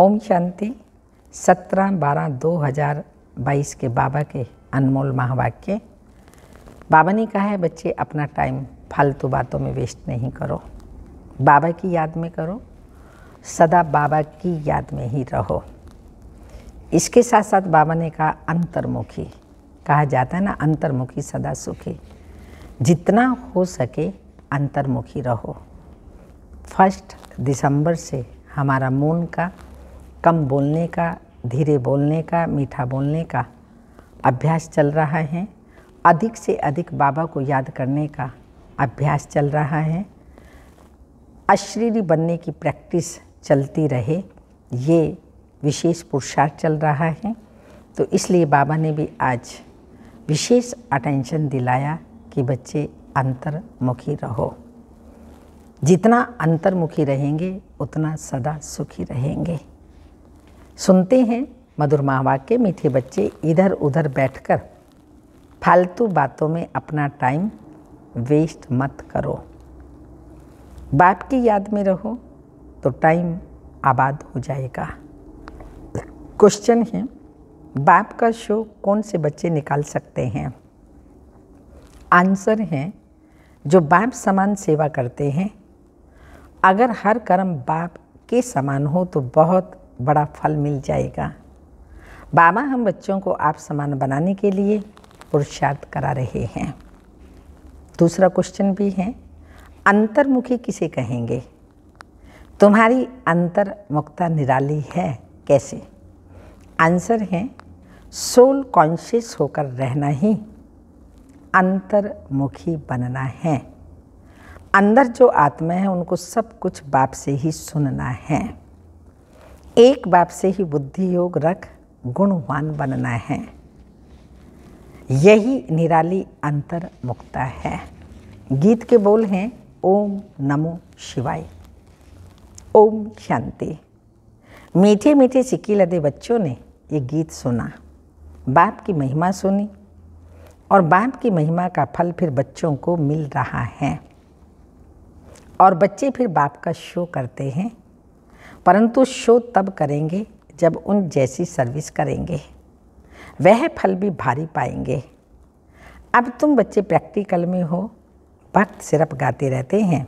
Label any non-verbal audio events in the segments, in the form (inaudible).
ओम शांति 17 बारह 2022 के बाबा के अनमोल महावाक्य बाबा ने कहा है बच्चे अपना टाइम फालतू बातों में वेस्ट नहीं करो बाबा की याद में करो सदा बाबा की याद में ही रहो इसके साथ साथ बाबा ने कहा अंतर्मुखी कहा जाता है ना अंतर्मुखी सदा सुखी जितना हो सके अंतर्मुखी रहो फर्स्ट दिसंबर से हमारा मून का कम बोलने का धीरे बोलने का मीठा बोलने का अभ्यास चल रहा है अधिक से अधिक बाबा को याद करने का अभ्यास चल रहा है अश्रीरी बनने की प्रैक्टिस चलती रहे ये विशेष पुरुषार्थ चल रहा है तो इसलिए बाबा ने भी आज विशेष अटेंशन दिलाया कि बच्चे अंतर्मुखी रहो जितना अंतर्मुखी रहेंगे उतना सदा सुखी रहेंगे सुनते हैं मधुर महावाक्य मीठे बच्चे इधर उधर बैठकर फालतू बातों में अपना टाइम वेस्ट मत करो बाप की याद में रहो तो टाइम आबाद हो जाएगा क्वेश्चन है बाप का शो कौन से बच्चे निकाल सकते हैं आंसर है जो बाप समान सेवा करते हैं अगर हर कर्म बाप के समान हो तो बहुत बड़ा फल मिल जाएगा बाबा हम बच्चों को आप समान बनाने के लिए पुरुषार्थ करा रहे हैं दूसरा क्वेश्चन भी है अंतर्मुखी किसे कहेंगे तुम्हारी अंतर्मुखता निराली है कैसे आंसर है सोल कॉन्शियस होकर रहना ही अंतर्मुखी बनना है अंदर जो आत्मा है उनको सब कुछ बाप से ही सुनना है एक बाप से ही बुद्धि योग रख गुणवान बनना है यही निराली अंतर मुक्ता है गीत के बोल हैं ओम नमो शिवाय ओम शांति मीठे मीठे सिक्की लदे बच्चों ने ये गीत सुना बाप की महिमा सुनी और बाप की महिमा का फल फिर बच्चों को मिल रहा है और बच्चे फिर बाप का शो करते हैं परंतु शो तब करेंगे जब उन जैसी सर्विस करेंगे वह फल भी भारी पाएंगे अब तुम बच्चे प्रैक्टिकल में हो वक्त सिर्फ गाते रहते हैं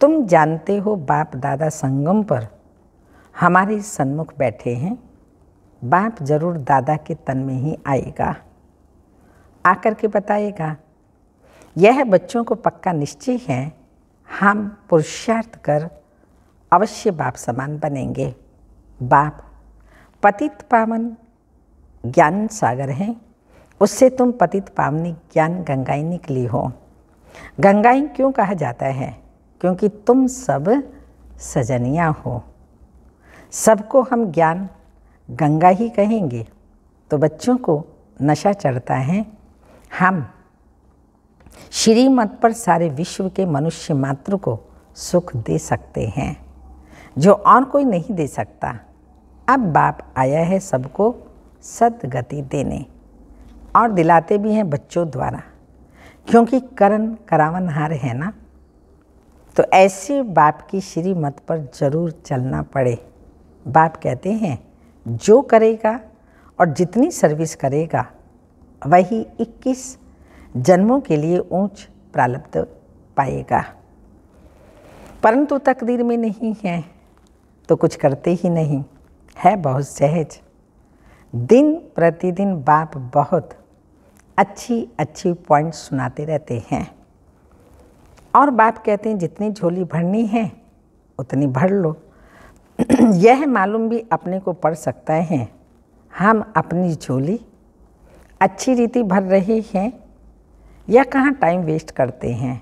तुम जानते हो बाप दादा संगम पर हमारे सन्मुख बैठे हैं बाप जरूर दादा के तन में ही आएगा आकर के बताएगा यह बच्चों को पक्का निश्चय है हम पुरुषार्थ कर अवश्य बाप समान बनेंगे बाप पतित पावन ज्ञान सागर हैं उससे तुम पतित पावनी ज्ञान गंगाई निकली हो गंगाई क्यों कहा जाता है क्योंकि तुम सब सजनिया हो सबको हम ज्ञान गंगा ही कहेंगे तो बच्चों को नशा चढ़ता है हम श्रीमत पर सारे विश्व के मनुष्य मात्र को सुख दे सकते हैं जो और कोई नहीं दे सकता अब बाप आया है सबको सदगति देने और दिलाते भी हैं बच्चों द्वारा क्योंकि करण करावनहार है ना तो ऐसे बाप की श्रीमत पर जरूर चलना पड़े बाप कहते हैं जो करेगा और जितनी सर्विस करेगा वही 21 जन्मों के लिए ऊंच प्रालब्ध पाएगा परंतु तकदीर में नहीं है तो कुछ करते ही नहीं है बहुत सहज दिन प्रतिदिन बाप बहुत अच्छी अच्छी पॉइंट सुनाते रहते हैं और बाप कहते हैं जितनी झोली भरनी है उतनी भर लो (clears throat) यह मालूम भी अपने को पढ़ सकता है हम अपनी झोली अच्छी रीति भर रहे हैं या कहाँ टाइम वेस्ट करते हैं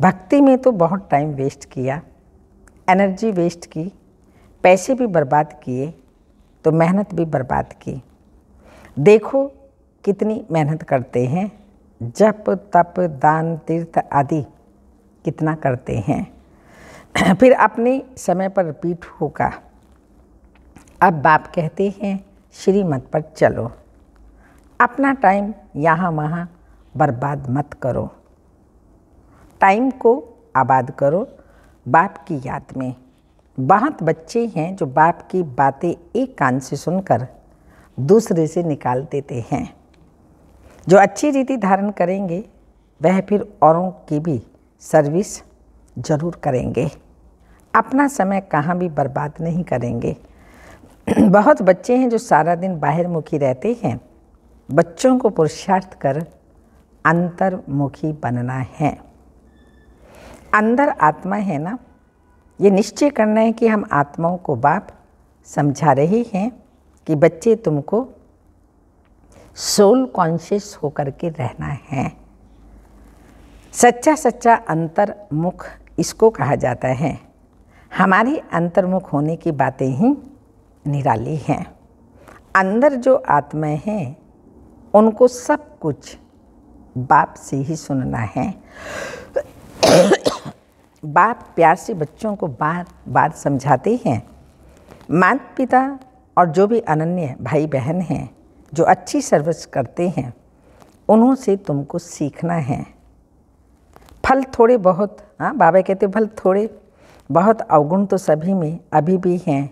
भक्ति में तो बहुत टाइम वेस्ट किया एनर्जी वेस्ट की पैसे भी बर्बाद किए तो मेहनत भी बर्बाद की देखो कितनी मेहनत करते हैं जप तप दान तीर्थ आदि कितना करते हैं (clears throat) फिर अपने समय पर रिपीट होगा अब बाप कहते हैं श्रीमत पर चलो अपना टाइम यहाँ वहाँ बर्बाद मत करो टाइम को आबाद करो बाप की याद में बहुत बच्चे हैं जो बाप की बातें एक कान से सुनकर दूसरे से निकाल देते हैं जो अच्छी रीति धारण करेंगे वह फिर औरों की भी सर्विस जरूर करेंगे अपना समय कहाँ भी बर्बाद नहीं करेंगे बहुत बच्चे हैं जो सारा दिन बाहर मुखी रहते हैं बच्चों को पुरुषार्थ कर अंतर्मुखी बनना है अंदर आत्मा है ना ये निश्चय करना है कि हम आत्माओं को बाप समझा रहे हैं कि बच्चे तुमको सोल कॉन्शियस होकर के रहना है सच्चा सच्चा अंतर्मुख इसको कहा जाता है हमारे अंतर्मुख होने की बातें ही निराली हैं अंदर जो आत्माएं हैं उनको सब कुछ बाप से ही सुनना है बाप प्यार से बच्चों को बार बार समझाते हैं माता पिता और जो भी अनन्य भाई बहन हैं जो अच्छी सर्विस करते हैं उन्होंने से तुमको सीखना है फल थोड़े बहुत हाँ बाबा कहते फल थोड़े बहुत अवगुण तो सभी में अभी भी हैं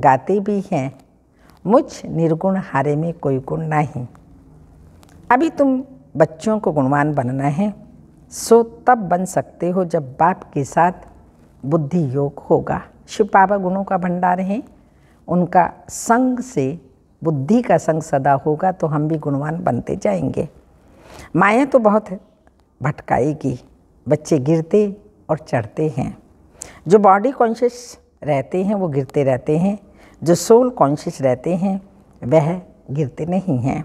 गाते भी हैं मुझ निर्गुण हारे में कोई गुण नहीं अभी तुम बच्चों को गुणवान बनना है सो तब बन सकते हो जब बाप के साथ बुद्धि योग होगा शिव बाबा गुणों का भंडार हैं उनका संग से बुद्धि का संग सदा होगा तो हम भी गुणवान बनते जाएंगे माया तो बहुत भटकाएगी बच्चे गिरते और चढ़ते हैं जो बॉडी कॉन्शियस रहते हैं वो गिरते रहते हैं जो सोल कॉन्शियस रहते हैं वह गिरते नहीं हैं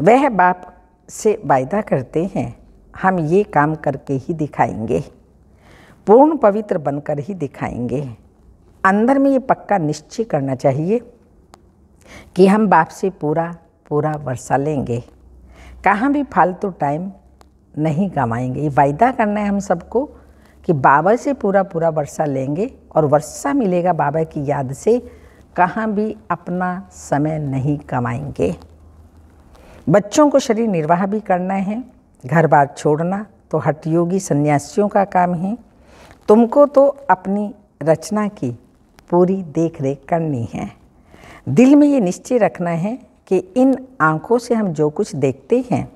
वह बाप से वायदा करते हैं हम ये काम करके ही दिखाएंगे पूर्ण पवित्र बनकर ही दिखाएंगे अंदर में ये पक्का निश्चय करना चाहिए कि हम बाप से पूरा पूरा वर्षा लेंगे कहाँ भी फालतू टाइम नहीं कमाएंगे ये वायदा करना है हम सबको कि बाबा से पूरा पूरा वर्षा लेंगे और वर्षा मिलेगा बाबा की याद से कहाँ भी अपना समय नहीं कमाएंगे बच्चों को शरीर निर्वाह भी करना है घर बार छोड़ना तो हटयोगी सन्यासियों का काम है तुमको तो अपनी रचना की पूरी देख रेख करनी है दिल में ये निश्चय रखना है कि इन आँखों से हम जो कुछ देखते हैं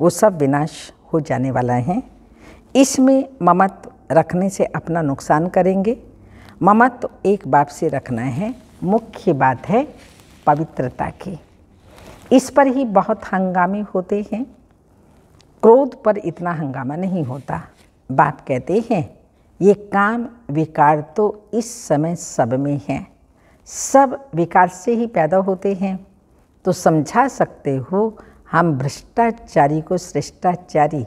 वो सब विनाश हो जाने वाला है इसमें ममत रखने से अपना नुकसान करेंगे ममत तो एक बाप से रखना है मुख्य बात है पवित्रता की इस पर ही बहुत हंगामे होते हैं क्रोध पर इतना हंगामा नहीं होता बाप कहते हैं ये काम विकार तो इस समय सब में है सब विकार से ही पैदा होते हैं तो समझा सकते हो हम भ्रष्टाचारी को श्रेष्टाचारी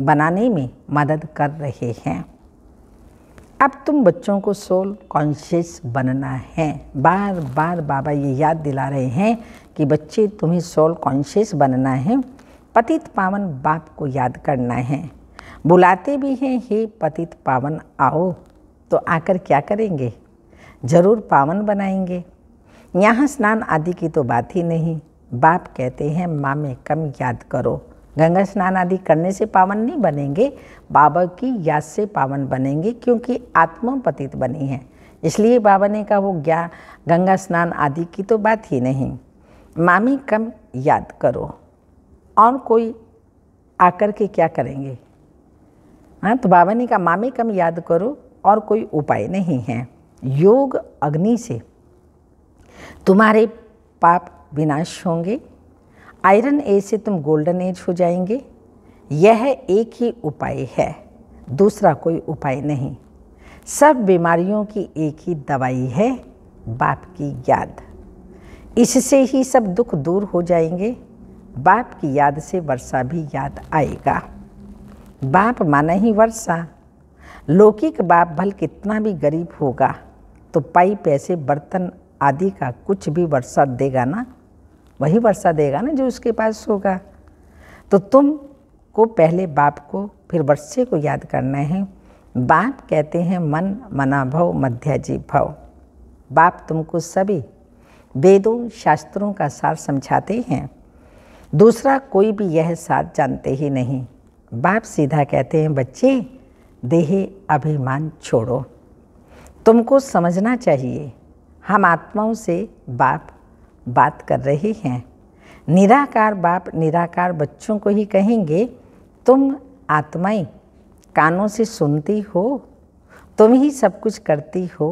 बनाने में मदद कर रहे हैं अब तुम बच्चों को सोल कॉन्शियस बनना है बार बार बाबा ये याद दिला रहे हैं कि बच्चे तुम्हें सोल कॉन्शियस बनना है पतित पावन बाप को याद करना है बुलाते भी हैं हे पतित पावन आओ तो आकर क्या करेंगे ज़रूर पावन बनाएंगे यहाँ स्नान आदि की तो बात ही नहीं बाप कहते हैं माँ में कम याद करो गंगा स्नान आदि करने से पावन नहीं बनेंगे बाबा की याद से पावन बनेंगे क्योंकि आत्मा पतित बनी है इसलिए बाबा ने कहा वो ज्ञान गंगा स्नान आदि की तो बात ही नहीं मामी कम याद करो और कोई आकर के क्या करेंगे हाँ तो बावनी का मामे कम याद करो और कोई उपाय नहीं है योग अग्नि से तुम्हारे पाप विनाश होंगे आयरन एज से तुम गोल्डन एज हो जाएंगे यह एक ही उपाय है दूसरा कोई उपाय नहीं सब बीमारियों की एक ही दवाई है बाप की याद इससे ही सब दुख दूर हो जाएंगे बाप की याद से वर्षा भी याद आएगा बाप माना ही वर्षा लौकिक बाप भल कितना भी गरीब होगा तो पाई पैसे बर्तन आदि का कुछ भी वर्षा देगा ना वही वर्षा देगा ना जो उसके पास होगा तो तुम को पहले बाप को फिर वर्षे को याद करना है बाप कहते हैं मन मना भव मध्याजी भव बाप तुमको सभी वेदों शास्त्रों का सार समझाते हैं दूसरा कोई भी यह साथ जानते ही नहीं बाप सीधा कहते हैं बच्चे देहे अभिमान छोड़ो तुमको समझना चाहिए हम आत्माओं से बाप बात कर रहे हैं निराकार बाप निराकार बच्चों को ही कहेंगे तुम आत्माएं कानों से सुनती हो तुम ही सब कुछ करती हो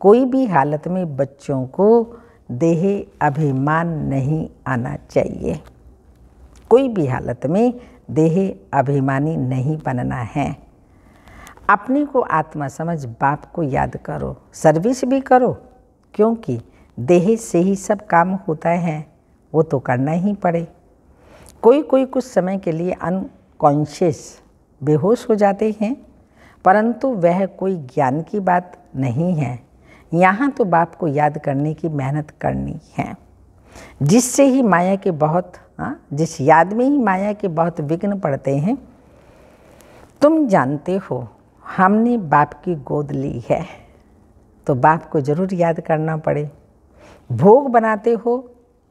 कोई भी हालत में बच्चों को देह अभिमान नहीं आना चाहिए कोई भी हालत में देह अभिमानी नहीं बनना है अपने को आत्मा समझ बाप को याद करो सर्विस भी करो क्योंकि देह से ही सब काम होता है वो तो करना ही पड़े कोई कोई कुछ समय के लिए अनकॉन्शियस बेहोश हो जाते हैं परंतु वह कोई ज्ञान की बात नहीं है यहाँ तो बाप को याद करने की मेहनत करनी है जिससे ही माया के बहुत हाँ जिस याद में ही माया के बहुत विघ्न पड़ते हैं तुम जानते हो हमने बाप की गोद ली है तो बाप को जरूर याद करना पड़े भोग बनाते हो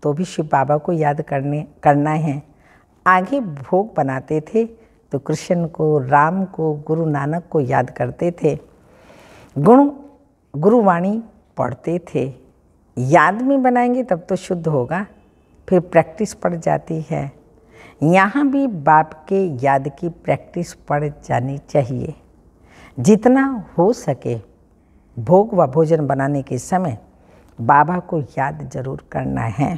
तो भी शिव बाबा को याद करने करना है आगे भोग बनाते थे तो कृष्ण को राम को गुरु नानक को याद करते थे गुण गुरुवाणी पढ़ते थे याद में बनाएंगे तब तो शुद्ध होगा फिर प्रैक्टिस पड़ जाती है यहाँ भी बाप के याद की प्रैक्टिस पड़ जानी चाहिए जितना हो सके भोग व भोजन बनाने के समय बाबा को याद जरूर करना है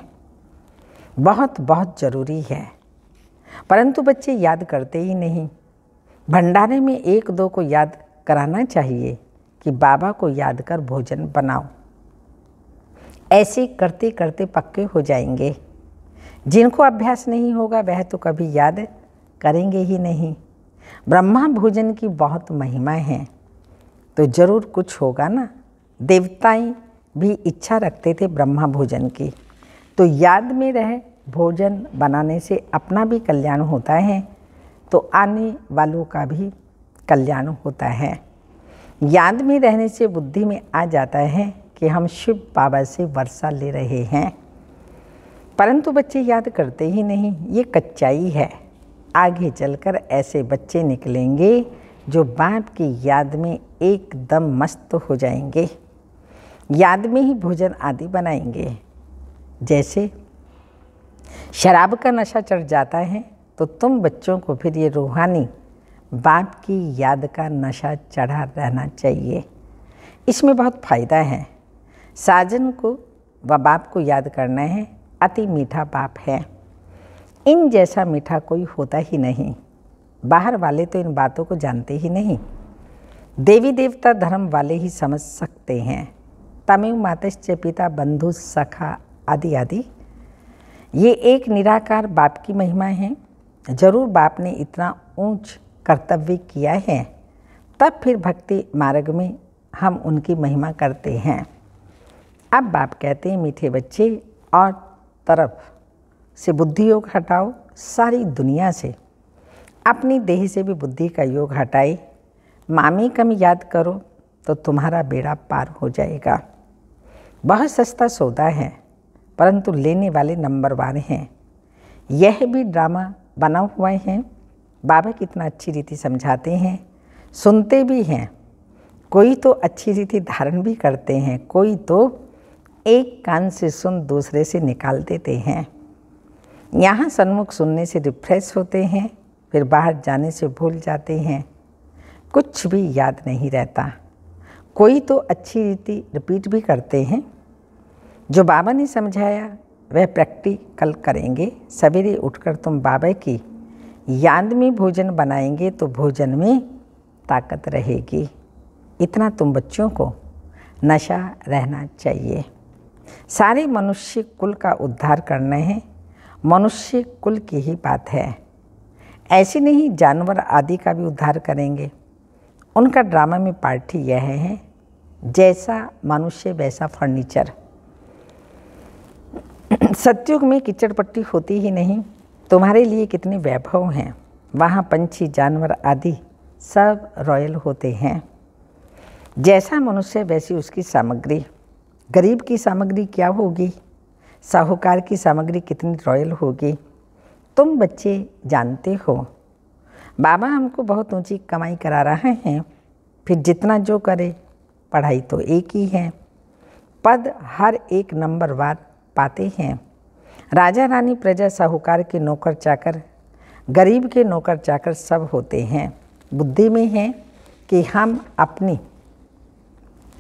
बहुत बहुत ज़रूरी है परंतु बच्चे याद करते ही नहीं भंडारे में एक दो को याद कराना चाहिए कि बाबा को याद कर भोजन बनाओ ऐसे करते करते पक्के हो जाएंगे जिनको अभ्यास नहीं होगा वह तो कभी याद करेंगे ही नहीं ब्रह्मा भोजन की बहुत महिमा है तो ज़रूर कुछ होगा ना देवताएं भी इच्छा रखते थे ब्रह्मा भोजन की तो याद में रहे भोजन बनाने से अपना भी कल्याण होता है तो आने वालों का भी कल्याण होता है याद में रहने से बुद्धि में आ जाता है कि हम शिव बाबा से वर्षा ले रहे हैं परंतु बच्चे याद करते ही नहीं ये कच्चाई है आगे चलकर ऐसे बच्चे निकलेंगे जो बाप की याद में एकदम मस्त हो जाएंगे याद में ही भोजन आदि बनाएंगे जैसे शराब का नशा चढ़ जाता है तो तुम बच्चों को फिर ये रूहानी बाप की याद का नशा चढ़ा रहना चाहिए इसमें बहुत फ़ायदा है साजन को व बाप को याद करना है अति मीठा बाप है इन जैसा मीठा कोई होता ही नहीं बाहर वाले तो इन बातों को जानते ही नहीं देवी देवता धर्म वाले ही समझ सकते हैं तमिव मातश्च पिता बंधु सखा आदि आदि ये एक निराकार बाप की महिमा है जरूर बाप ने इतना ऊंच कर्तव्य किया है तब फिर भक्ति मार्ग में हम उनकी महिमा करते हैं अब बाप कहते हैं मीठे बच्चे और तरफ से बुद्धि योग हटाओ सारी दुनिया से अपनी देह से भी बुद्धि का योग हटाए मामी कम याद करो तो तुम्हारा बेड़ा पार हो जाएगा बहुत सस्ता सौदा है परंतु लेने वाले नंबर वन हैं यह भी ड्रामा बना हुआ है बाबा कितना अच्छी रीति समझाते हैं सुनते भी हैं कोई तो अच्छी रीति धारण भी करते हैं कोई तो एक कान से सुन दूसरे से निकाल देते हैं यहाँ सन्मुख सुनने से रिफ्रेश होते हैं फिर बाहर जाने से भूल जाते हैं कुछ भी याद नहीं रहता कोई तो अच्छी रीति रिपीट भी करते हैं जो बाबा ने समझाया वह प्रैक्टिकल करेंगे सवेरे उठकर तुम बाबा की याद में भोजन बनाएंगे तो भोजन में ताकत रहेगी इतना तुम बच्चों को नशा रहना चाहिए सारे मनुष्य कुल का उद्धार करना है मनुष्य कुल की ही बात है ऐसे नहीं जानवर आदि का भी उद्धार करेंगे उनका ड्रामा में पार्टी यह है जैसा मनुष्य वैसा फर्नीचर सत्युग में कीचड़ पट्टी होती ही नहीं तुम्हारे लिए कितने वैभव हैं वहाँ पंछी जानवर आदि सब रॉयल होते हैं जैसा मनुष्य वैसी उसकी सामग्री गरीब की सामग्री क्या होगी साहूकार की सामग्री कितनी रॉयल होगी तुम बच्चे जानते हो बाबा हमको बहुत ऊंची कमाई करा रहे हैं फिर जितना जो करे पढ़ाई तो एक ही है पद हर एक नंबर वार पाते हैं राजा रानी प्रजा साहूकार के नौकर चाकर गरीब के नौकर चाकर सब होते हैं बुद्धि में है कि हम अपनी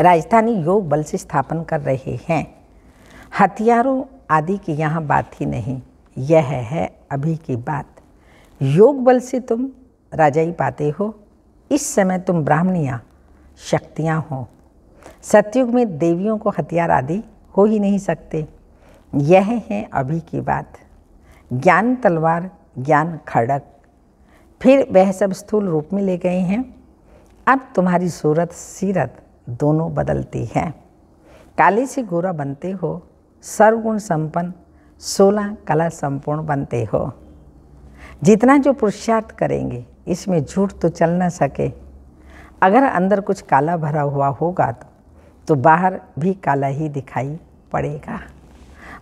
राजधानी योग बल से स्थापन कर रहे हैं हथियारों आदि की यहाँ बात ही नहीं यह है अभी की बात योग बल से तुम राजाई पाते हो इस समय तुम ब्राह्मणियाँ शक्तियाँ हो सतयुग में देवियों को हथियार आदि हो ही नहीं सकते यह है अभी की बात ज्ञान तलवार ज्ञान खड़क फिर वह सब स्थूल रूप में ले गए हैं अब तुम्हारी सूरत सीरत दोनों बदलती हैं काले से गोरा बनते हो सर्वगुण संपन्न सोलह कला संपूर्ण बनते हो जितना जो पुरुषार्थ करेंगे इसमें झूठ तो चल ना सके अगर अंदर कुछ काला भरा हुआ होगा तो, तो बाहर भी काला ही दिखाई पड़ेगा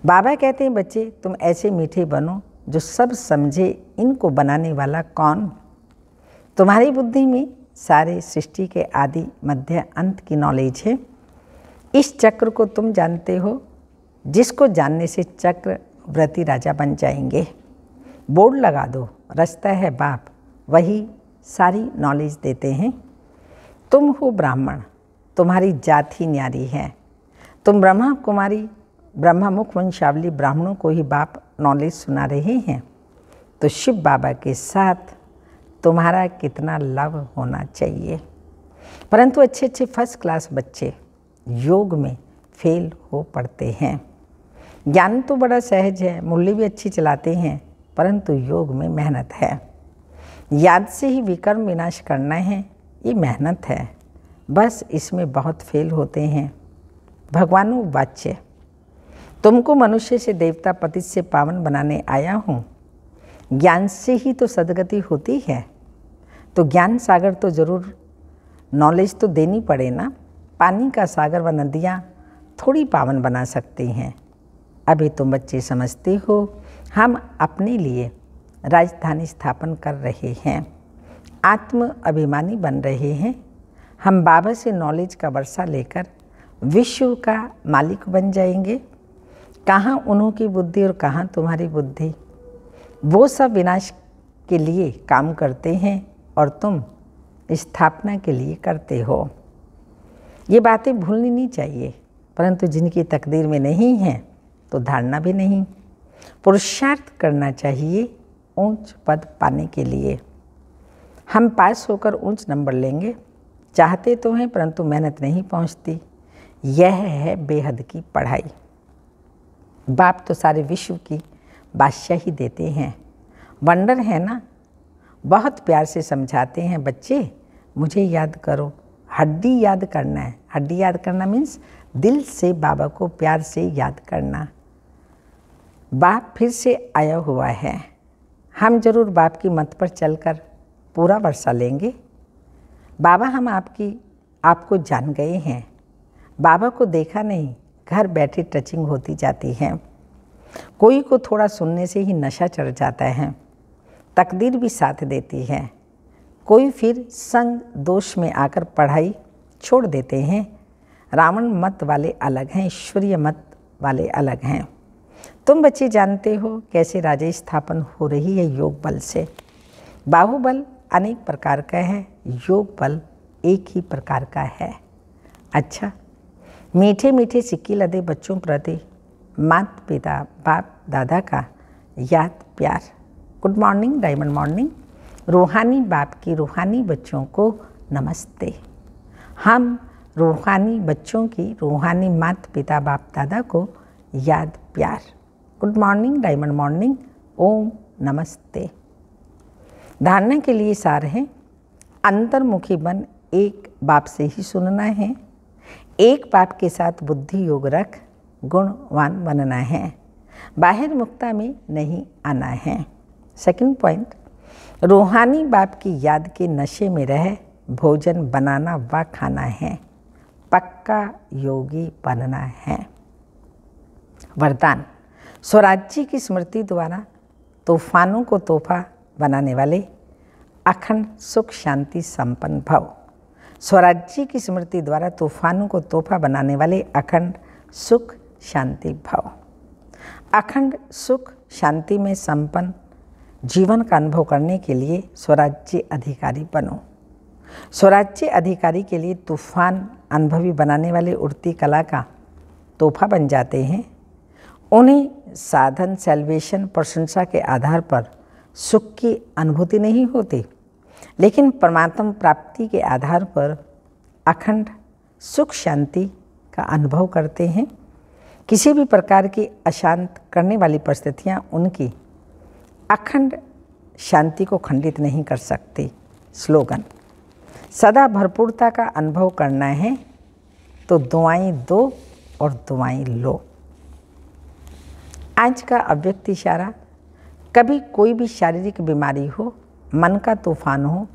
बाबा कहते हैं बच्चे तुम ऐसे मीठे बनो जो सब समझे इनको बनाने वाला कौन तुम्हारी बुद्धि में सारे सृष्टि के आदि मध्य अंत की नॉलेज है इस चक्र को तुम जानते हो जिसको जानने से चक्र व्रती राजा बन जाएंगे बोर्ड लगा दो रचता है बाप वही सारी नॉलेज देते हैं तुम हो ब्राह्मण तुम्हारी जात ही न्यारी है तुम ब्रह्मा कुमारी मुख वंशावली ब्राह्मणों को ही बाप नॉलेज सुना रहे हैं तो शिव बाबा के साथ तुम्हारा कितना लव होना चाहिए परंतु अच्छे अच्छे फर्स्ट क्लास बच्चे योग में फेल हो पड़ते हैं ज्ञान तो बड़ा सहज है मुरली भी अच्छी चलाते हैं परंतु योग में मेहनत है याद से ही विकर्म विनाश करना है ये मेहनत है बस इसमें बहुत फेल होते हैं भगवानों वाच्य तुमको मनुष्य से देवता पति से पावन बनाने आया हूँ ज्ञान से ही तो सदगति होती है तो ज्ञान सागर तो ज़रूर नॉलेज तो देनी पड़े ना पानी का सागर व नदियाँ थोड़ी पावन बना सकती हैं अभी तुम बच्चे समझते हो हम अपने लिए राजधानी स्थापन कर रहे हैं आत्म अभिमानी बन रहे हैं हम बाबा से नॉलेज का वर्षा लेकर विश्व का मालिक बन जाएंगे कहाँ उन्हों की बुद्धि और कहाँ तुम्हारी बुद्धि वो सब विनाश के लिए काम करते हैं और तुम स्थापना के लिए करते हो ये बातें भूलनी नहीं चाहिए परंतु जिनकी तकदीर में नहीं है तो धारणा भी नहीं पुरुषार्थ करना चाहिए ऊंच पद पाने के लिए हम पास होकर ऊंच नंबर लेंगे चाहते तो हैं परंतु मेहनत नहीं पहुंचती यह है बेहद की पढ़ाई बाप तो सारे विश्व की बादशाह ही देते हैं वंडर है ना बहुत प्यार से समझाते हैं बच्चे मुझे याद करो हड्डी याद करना है हड्डी याद करना मीन्स दिल से बाबा को प्यार से याद करना बाप फिर से आया हुआ है हम जरूर बाप की मत पर चलकर पूरा वर्षा लेंगे बाबा हम आपकी आपको जान गए हैं बाबा को देखा नहीं घर बैठे टचिंग होती जाती है कोई को थोड़ा सुनने से ही नशा चढ़ जाता है तकदीर भी साथ देती है कोई फिर संग दोष में आकर पढ़ाई छोड़ देते हैं रावण मत वाले अलग हैं ईश्वरीय मत वाले अलग हैं तुम बच्चे जानते हो कैसे राज्य स्थापन हो रही है योग बल से बाहुबल अनेक प्रकार का है योग बल एक ही प्रकार का है अच्छा मीठे मीठे सिक्के लदे बच्चों प्रति माता पिता बाप दादा का याद प्यार गुड मॉर्निंग डायमंड मॉर्निंग रूहानी बाप की रूहानी बच्चों को नमस्ते हम रूहानी बच्चों की रूहानी मात पिता बाप दादा को याद प्यार गुड मॉर्निंग डायमंड मॉर्निंग ओम नमस्ते धारणा के लिए सार हैं अंतर्मुखी बन एक बाप से ही सुनना है एक बाप के साथ बुद्धि योग रख गुणवान बनना है बाहर मुक्ता में नहीं आना है सेकंड पॉइंट रूहानी बाप की याद के नशे में रह भोजन बनाना व खाना है पक्का योगी बनना है वरदान स्वराज्य की स्मृति द्वारा तूफानों को तोहफा बनाने वाले अखंड सुख शांति संपन्न भव स्वराज्य की स्मृति द्वारा तूफानों को तोहफा बनाने वाले अखंड सुख शांति भव अखंड सुख शांति में संपन्न जीवन का अनुभव करने के लिए स्वराज्य अधिकारी बनो स्वराज्य अधिकारी के लिए तूफान अनुभवी बनाने वाले उड़ती कला का तोहफा बन जाते हैं उन्हें साधन सेल्वेशन प्रशंसा के आधार पर सुख की अनुभूति नहीं होती लेकिन परमात्म प्राप्ति के आधार पर अखंड सुख शांति का अनुभव करते हैं किसी भी प्रकार की अशांत करने वाली परिस्थितियाँ उनकी अखंड शांति को खंडित नहीं कर सकती स्लोगन सदा भरपूरता का अनुभव करना है तो दुआएं दो और दुआएं लो आज का अव्यक्त इशारा कभी कोई भी शारीरिक बीमारी हो मन का तूफान हो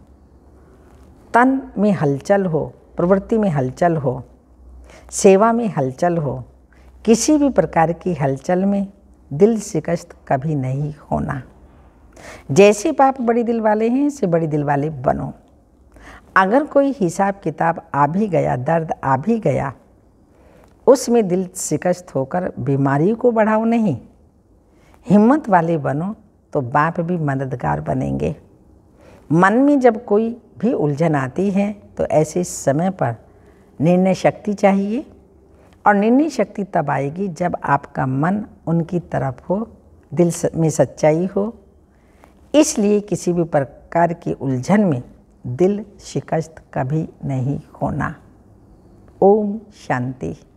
तन में हलचल हो प्रवृत्ति में हलचल हो सेवा में हलचल हो किसी भी प्रकार की हलचल में दिल शिकस्त कभी नहीं होना जैसे बाप बड़ी दिल वाले हैं से बड़ी दिल वाले बनो अगर कोई हिसाब किताब आ भी गया दर्द आ भी गया उसमें दिल शिकस्त होकर बीमारी को बढ़ाओ नहीं हिम्मत वाले बनो तो बाप भी मददगार बनेंगे मन में जब कोई भी उलझन आती है तो ऐसे समय पर निर्णय शक्ति चाहिए और निर्णय शक्ति तब आएगी जब आपका मन उनकी तरफ हो दिल में सच्चाई हो इसलिए किसी भी प्रकार की उलझन में दिल शिकस्त कभी नहीं होना ओम शांति